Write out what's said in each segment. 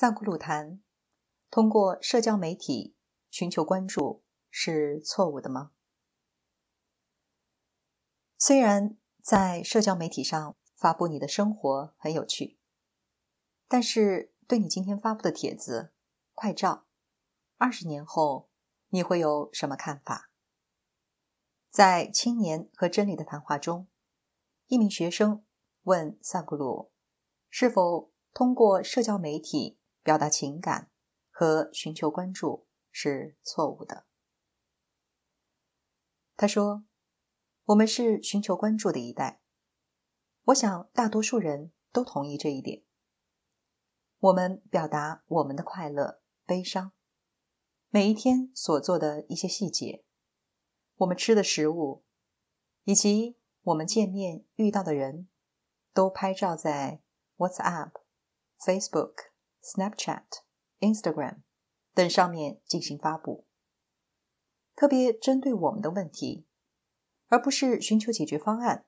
萨古鲁谈：通过社交媒体寻求关注是错误的吗？虽然在社交媒体上发布你的生活很有趣，但是对你今天发布的帖子、快照，二十年后你会有什么看法？在青年和真理的谈话中，一名学生问萨古鲁：“是否通过社交媒体？”表达情感和寻求关注是错误的。他说：“我们是寻求关注的一代。”我想大多数人都同意这一点。我们表达我们的快乐、悲伤，每一天所做的一些细节，我们吃的食物，以及我们见面遇到的人，都拍照在 WhatsApp、Facebook。Snapchat、Instagram 等上面进行发布，特别针对我们的问题，而不是寻求解决方案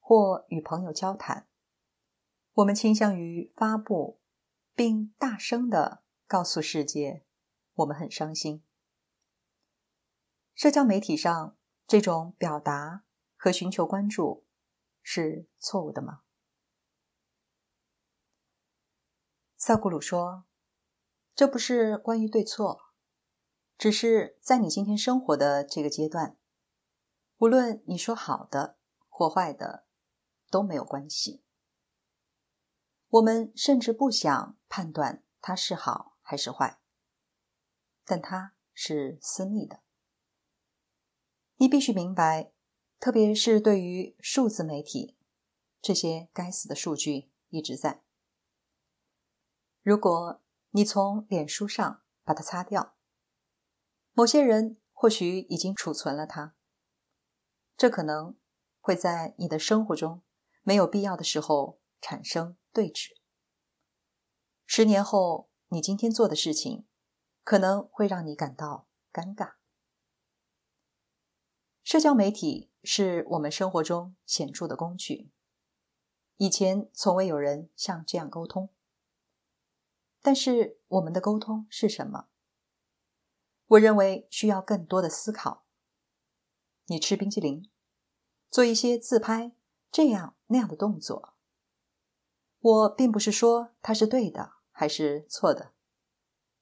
或与朋友交谈。我们倾向于发布并大声的告诉世界，我们很伤心。社交媒体上这种表达和寻求关注是错误的吗？萨古鲁说：“这不是关于对错，只是在你今天生活的这个阶段，无论你说好的或坏的都没有关系。我们甚至不想判断它是好还是坏，但它是私密的。你必须明白，特别是对于数字媒体，这些该死的数据一直在。”如果你从脸书上把它擦掉，某些人或许已经储存了它，这可能会在你的生活中没有必要的时候产生对峙。十年后，你今天做的事情可能会让你感到尴尬。社交媒体是我们生活中显著的工具，以前从未有人像这样沟通。但是我们的沟通是什么？我认为需要更多的思考。你吃冰激凌，做一些自拍，这样那样的动作。我并不是说它是对的还是错的，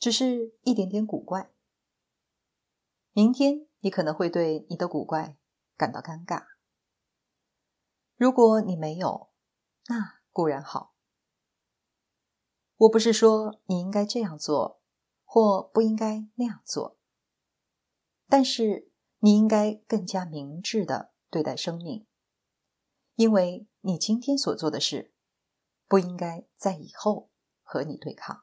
只是一点点古怪。明天你可能会对你的古怪感到尴尬。如果你没有，那固然好。我不是说你应该这样做，或不应该那样做。但是你应该更加明智的对待生命，因为你今天所做的事，不应该在以后和你对抗。